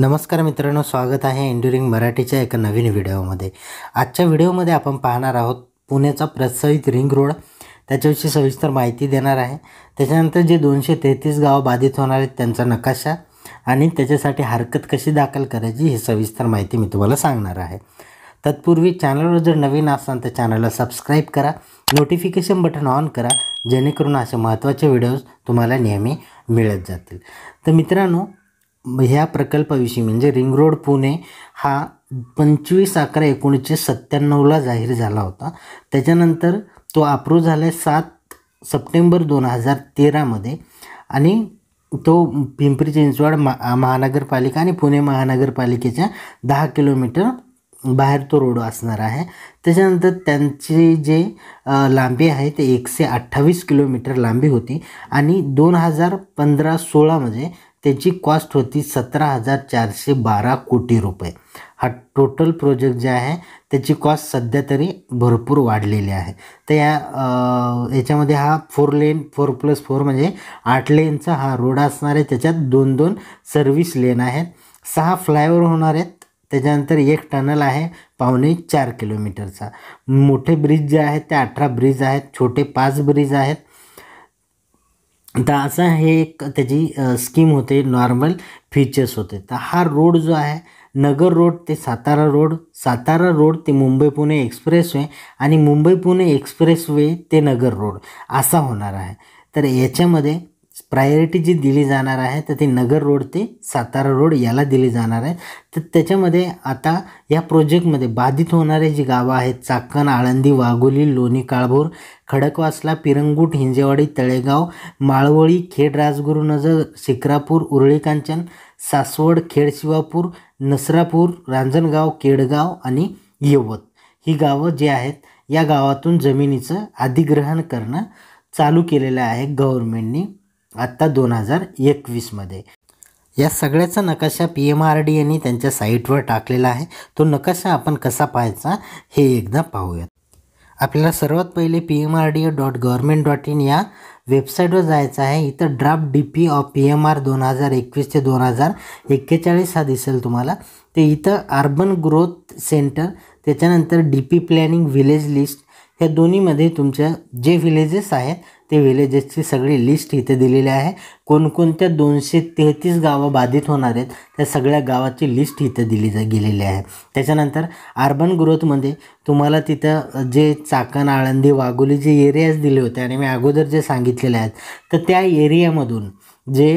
नमस्कार मित्रांनो स्वागत आहे एन्ड्युरिंग मराठीच्या एका नवीन व्हिडिओमध्ये आजच्या व्हिडिओमध्ये आपण पाहणार आहोत पुण्याचा प्रस्तावित रिंग रोड त्याच्याविषयी सविस्तर माहिती देणार आहे त्याच्यानंतर जे दोनशे तेहतीस गावं बाधित होणार आहेत त्यांचा नकाशा आणि त्याच्यासाठी हरकत कशी दाखल करायची ही सविस्तर माहिती मी तुम्हाला सांगणार आहे तत्पूर्वी चॅनलवर जर नवीन असाल तर चॅनलला सबस्क्राईब करा नोटिफिकेशन बटन ऑन करा जेणेकरून असे महत्त्वाचे व्हिडिओज तुम्हाला नेहमी मिळत जातील तर मित्रांनो ह्या प्रकल्पाविषयी म्हणजे रिंग रोड पुणे हा पंचवीस अकरा एकोणीसशे सत्त्याण्णवला जाहीर झाला होता त्याच्यानंतर तो अप्रूव्ह झाला आहे सात सप्टेंबर दोन हजार तेरामध्ये आणि तो पिंपरी चिंचवड महा महानगरपालिका आणि पुणे महानगरपालिकेच्या दहा किलोमीटर बाहेर तो रोड असणार आहे त्याच्यानंतर त्यांची जे लांबी आहे ते एकशे अठ्ठावीस किलोमीटर लांबी होती आणि दोन हजार पंधरा सोळामध्ये त्याची कॉस्ट होती सतरा हजार चारशे बारा कोटी रुपये हा टोटल प्रोजेक्ट जे आहे त्याची कॉस्ट सध्या तरी भरपूर वाढलेली आहे तर या याच्यामध्ये हा four lane four plus four म्हणजे आठ लेनचा हा रोड असणार आहे त्याच्यात दोन दोन सर्व्हिस लेन आहेत सहा फ्लायओव्हर होणार आहेत त्याच्यानंतर एक टनल आहे पावणे चार किलोमीटरचा मोठे ब्रिज जे आहेत ते अठरा ब्रिज आहेत छोटे पाच ब्रिज आहेत तर असं हे एक त्याची स्कीम होते नॉर्मल फीचर्स होते तर हा रोड जो आहे नगर रोड ते सातारा रोड सातारा रोड ते मुंबई पुणे एक्सप्रेसवे आणि मुंबई पुणे एक्सप्रेसवे ते नगर रोड असा होणार आहे तर याच्यामध्ये प्रायोरिटी जी दिली जाणार आहे तर ती नगर रोड ते सातारा रोड याला दिली जाणार आहे तर त्याच्यामध्ये आता या प्रोजेक्टमध्ये बाधित होणारे जी गावं आहेत चाकण आळंदी वाघोली लोणी काळभोर खडकवासला पिरंगूट हिंजेवाडी तळेगाव माळवळी खेड राजगुरुनजर शिक्रापूर उरळीकांचन सासवड खेडशिवापूर नसरापूर रांजणगाव केडगाव आणि यवत ही गावं जी आहेत या गावातून जमिनीचं अधिग्रहण करणं चालू केलेलं आहे गव्हर्मेंटनी आत्ता दोन हजार एकवीसमध्ये या सगळ्याचा नकाशा पी एम आर डी यांनी त्यांच्या साईटवर टाकलेला आहे तो नकाशा आपण कसा पाहायचा हे एकदा पाहूयात आपल्याला सर्वात पहिले P M R D A dot government dot in या वेबसाईटवर जायचं आहे इथं draft D P of P M R दोन हजार एकवीस ते दोन हजार एक्केचाळीस हा दिसेल तुम्हाला ते इथं अर्बन ग्रोथ सेंटर त्याच्यानंतर D P planning village list ह्या दोन्हीमध्ये तुमच्या जे विलेजेस आहेत ते विलेजेसची सगळी लिस्ट इथे दिलेली आहे कोणकोणत्या दोनशे तेहतीस गावं बाधित होणार आहेत त्या सगळ्या गावाची लिस्ट इथं दिली जा गेलेली आहे त्याच्यानंतर अर्बन ग्रोथमध्ये तुम्हाला तिथं जे चाकण आळंदी वाघोली जे एरियाज दिले होते आणि मी अगोदर जे सांगितलेले आहेत तर त्या एरियामधून जे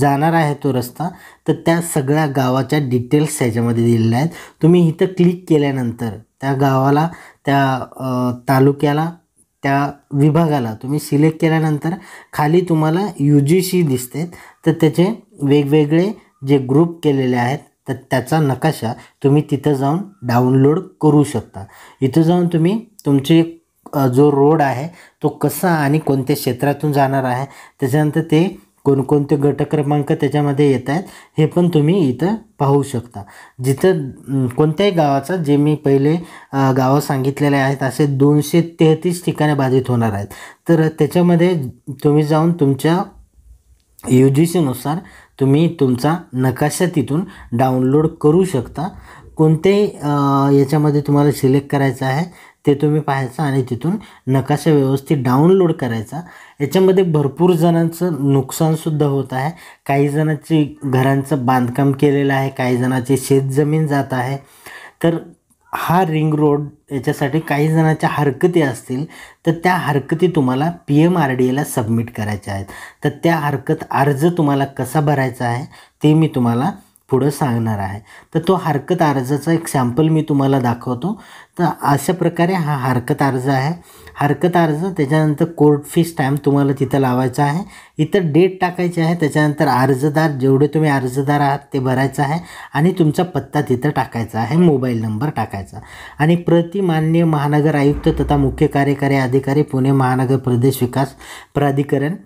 जाणार आहे तो रस्ता तर त्या सगळ्या गावाच्या डिटेल्स ह्याच्यामध्ये दिलेल्या आहेत तुम्ही इथं क्लिक केल्यानंतर त्या गावाला त्या तालुक्याला त्या विभागाला तुम्ही सिलेक्ट केल्यानंतर खाली तुम्हाला यू जी सी दिसते तर त्याचे वेगवेगळे जे ग्रुप केलेले आहेत तर त्याचा नकाशा तुम्ही तिथं जाऊन डाउनलोड करू शकता इथं जाऊन तुम्ही तुमचे जो रोड आहे तो कसा आणि कोणत्या क्षेत्रातून जाणार आहे त्याच्यानंतर ते कोणकोणते गटक्रमांक क्रमांक त्याच्यामध्ये येत आहेत हे पण तुम्ही इथं पाहू शकता जिथं कोणत्याही गावाचा जे मी पहिले गावं सांगितलेले आहेत असे दोनशे तेहतीस ठिकाणे बाधित होणार आहेत तर त्याच्यामध्ये तुम्ही जाऊन तुमच्या यू जी सीनुसार तुम्ही तुमचा नकाशा तिथून डाउनलोड करू शकता कोणते याच्यामध्ये तुम्हाला सिलेक्ट करायचं आहे ते तुम्ही पाहायचं आणि तिथून नकाशा व्यवस्थित डाउनलोड करायचा याच्यामध्ये भरपूर जणांचं नुकसानसुद्धा होत आहे काही जणांची घरांचं बांधकाम केलेलं आहे काही जणांची शेतजमीन जात आहे तर हा रिंग रोड याच्यासाठी काही जणांच्या हरकती असतील तर त्या हरकती तुम्हाला पी एम आर डी एला सबमिट करायच्या आहेत तर त्या हरकत अर्ज तुम्हाला कसा भरायचा आहे ते मी तुम्हाला पुढं सांगणार आहे तर तो हरकत अर्जाचा एक सॅम्पल मी तुम्हाला दाखवतो तर अशा प्रकारे हा हरकत अर्ज आहे हरकत अर्ज त्याच्यानंतर कोर्ट फी स्टॅम्प तुम्हाला तिथं लावायचा आहे इतर डेट टाकायची आहे त्याच्यानंतर अर्जदार जेवढे तुम्ही अर्जदार आहात ते भरायचं आहे आणि तुमचा पत्ता तिथं टाकायचा आहे मोबाईल नंबर टाकायचा आणि प्रतिमान्य महानगर आयुक्त तथा मुख्य कार्यकारी अधिकारी पुणे महानगर प्रदेश विकास प्राधिकरण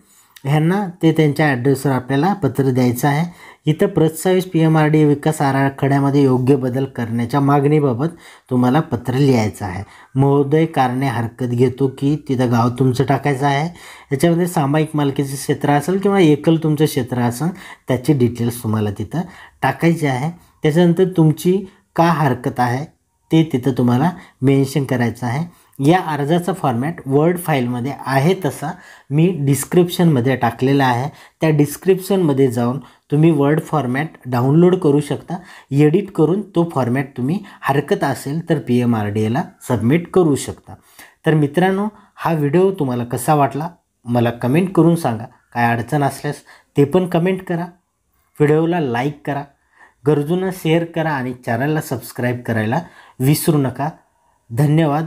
ह्यांना ते त्यांच्या ॲड्रेसवर आपल्याला पत्र द्यायचं आहे इथं प्रस्तावित पी एम आर डी विकास आराखड्यामध्ये योग्य बदल करण्याच्या मागणीबाबत तुम्हाला पत्र लिहायचं आहे महोदय कारणे हरकत घेतो की तिथं गाव तुमचं टाकायचं आहे याच्यामध्ये सामायिक मालकीचं क्षेत्र असेल किंवा एकल तुमचं क्षेत्र असेल त्याची डिटेल्स तुम्हाला तिथं टाकायचे आहे त्याच्यानंतर तुमची का हरकत आहे ते तिथं तुम्हाला मेन्शन करायचं आहे या अर्जाचा फॉर्मॅट वर्ड फाईलमध्ये आहे तसा मी डिस्क्रिप्शनमध्ये टाकलेला आहे त्या डिस्क्रिप्शनमध्ये जाऊन तुम्ही वर्ड फॉर्मॅट डाउनलोड करू शकता एडिट करून तो फॉर्मॅट तुम्ही हरकत असेल तर पी एम आर डी एला सबमिट करू शकता तर मित्रांनो हा व्हिडिओ तुम्हाला कसा वाटला मला कमेंट करून सांगा काय अडचण असल्यास ते पण कमेंट करा व्हिडिओला लाईक करा गरजूंना शेअर करा आणि चॅनलला सबस्क्राईब करायला विसरू नका धन्यवाद